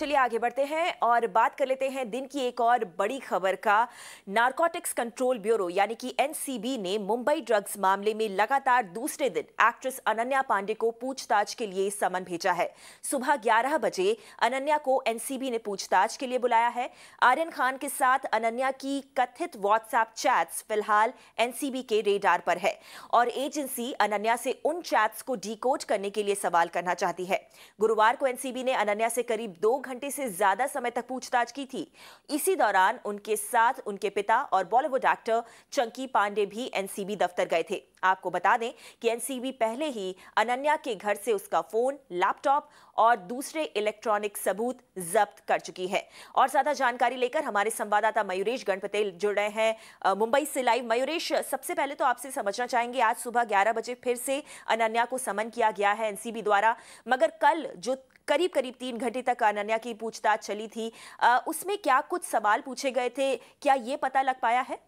चलिए आगे बढ़ते हैं और बात कर लेते हैं दिन की एक और बड़ी खबर का नारकोटिक्स कंट्रोल ब्यूरो यानी कि एनसीबी ने मुंबई ड्रग्स मामले में लगातार दूसरे दिन एक्ट्रेस अनन्या पांडे को पूछताछ के लिए समन भेजा है सुबह 11 बजे अनन्या को एनसीबी ने पूछताछ के लिए बुलाया है आर्यन खान के साथ अनन्या की कथित व्हाट्सएप चैट्स फिलहाल एनसीबी के रेडार पर है और एजेंसी अनन्या से उन चैट्स को डिकोड करने के लिए सवाल करना चाहती है गुरुवार को एनसीबी ने अनन्या से करीब दो घंटे से ज्यादा समय तक पूछताछ की थी इसी दौरान उनके साथ उनके पिता और बॉलीवुड एक्टर चंकी पांडे भी एनसीबी दफ्तर गए थे आपको बता दें कि एनसीबी पहले ही अनन्या के घर से उसका फोन लैपटॉप और दूसरे इलेक्ट्रॉनिक सबूत जब्त कर चुकी है और ज्यादा जानकारी लेकर हमारे संवाददाता मयूरेश गणपति जुड़ रहे हैं मुंबई से लाइव मयूरेश सबसे पहले तो आपसे समझना चाहेंगे आज सुबह ग्यारह बजे फिर से अनन्या को समन किया गया है एनसीबी द्वारा मगर कल जो करीब करीब तीन घंटे तक अनन्या की पूछताछ चली थी उसमें क्या कुछ सवाल पूछे गए थे क्या ये पता लग पाया है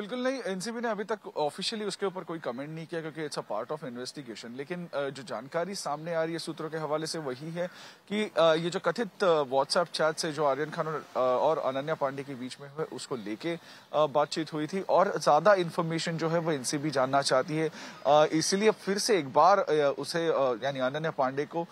बिल्कुल नहीं एनसीबी ने अभी तक ऑफिशियली उसके ऊपर कोई कमेंट नहीं किया क्योंकि it's a part of investigation लेकिन जो जानकारी सामने आ रही है सूत्रों के हवाले से वही है कि ये जो कथित व्हाट्सएप चैट से जो आर्यन खान और अनन्या पांडे के बीच में हुए उसको लेके बातचीत हुई थी और ज्यादा इन्फॉर्मेशन जो है वो एनसीबी जानना चाहती है इसीलिए फिर से एक बार उसे यानी अनन्या पांडे को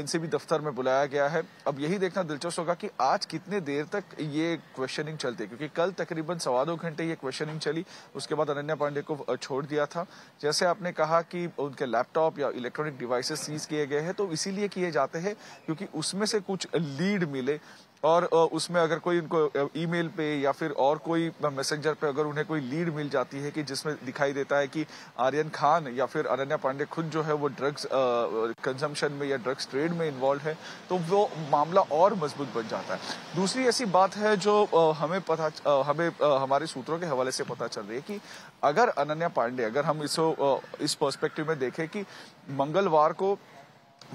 एनसीबी दफ्तर में बुलाया गया है अब यही देखना दिलचस्प होगा कि आज कितने देर तक ये क्वेश्चनिंग चलती है क्योंकि कल तकरीबन सवा दो घंटे ये क्वेश्चनिंग ट्रेनिंग चली उसके बाद अनन्या पांडे को छोड़ दिया था जैसे आपने कहा कि उनके लैपटॉप या इलेक्ट्रॉनिक डिवाइसेस सीज किए गए हैं तो इसीलिए किए जाते हैं क्योंकि उसमें से कुछ लीड मिले और उसमें अगर कोई उनको ईमेल पे या फिर और कोई मैसेंजर पे अगर उन्हें कोई लीड मिल जाती है कि जिसमें दिखाई देता है कि आर्यन खान या फिर अनन्या पांडे खुद जो है वो ड्रग्स कंजम्पशन में या ड्रग्स ट्रेड में इन्वॉल्व है तो वो मामला और मजबूत बन जाता है दूसरी ऐसी बात है जो हमें पता हमें हमारे सूत्रों के हवाले से पता चल रही है कि अगर अनन्या पांडे अगर हम इसो इस पर्सपेक्टिव में देखें कि मंगलवार को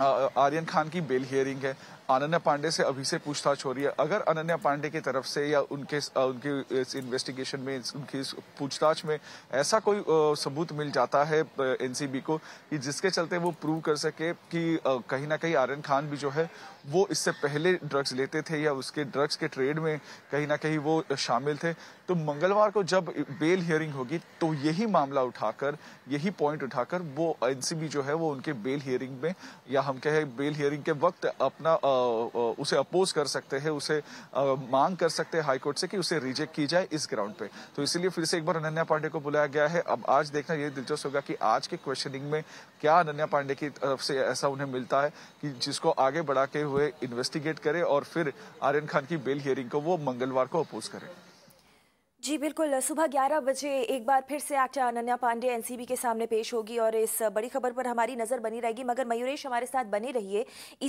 आर्यन खान की बेल हियरिंग है अनन्या पांडे से अभी से पूछताछ हो रही है अगर अनन्या पांडे की तरफ से या उनके उनके इस इन्वेस्टिगेशन में उनकी पूछताछ में ऐसा कोई सबूत मिल जाता है एनसीबी को कि जिसके चलते वो प्रूव कर सके कि कहीं ना कहीं आर्यन खान भी जो है वो इससे पहले ड्रग्स लेते थे या उसके ड्रग्स के ट्रेड में कहीं ना कहीं वो शामिल थे तो मंगलवार को जब बेल हियरिंग होगी तो यही मामला उठाकर यही पॉइंट उठाकर वो एनसीबी जो है वो उनके बेल हियरिंग में यहाँ हम कहे बेल हियरिंग के वक्त अपना आ, उसे अपोज कर सकते हैं उसे आ, मांग कर सकते हैं हाईकोर्ट से कि उसे रिजेक्ट की जाए इस ग्राउंड पे तो इसीलिए फिर से एक बार अनन्या पांडे को बुलाया गया है अब आज देखना ये दिलचस्प होगा कि आज के क्वेश्चनिंग में क्या अनन्या पांडे की तरफ से ऐसा उन्हें मिलता है कि जिसको आगे बढ़ा के हुए इन्वेस्टिगेट करे और फिर आर्यन खान की बेल हियरिंग को वो मंगलवार को अपोज करें जी बिल्कुल सुबह 11 बजे एक बार फिर से एक्टर अनन्या पांडे एनसीबी के सामने पेश होगी और इस बड़ी खबर पर हमारी नज़र बनी रहेगी मगर मयूरेश हमारे साथ बने रहिए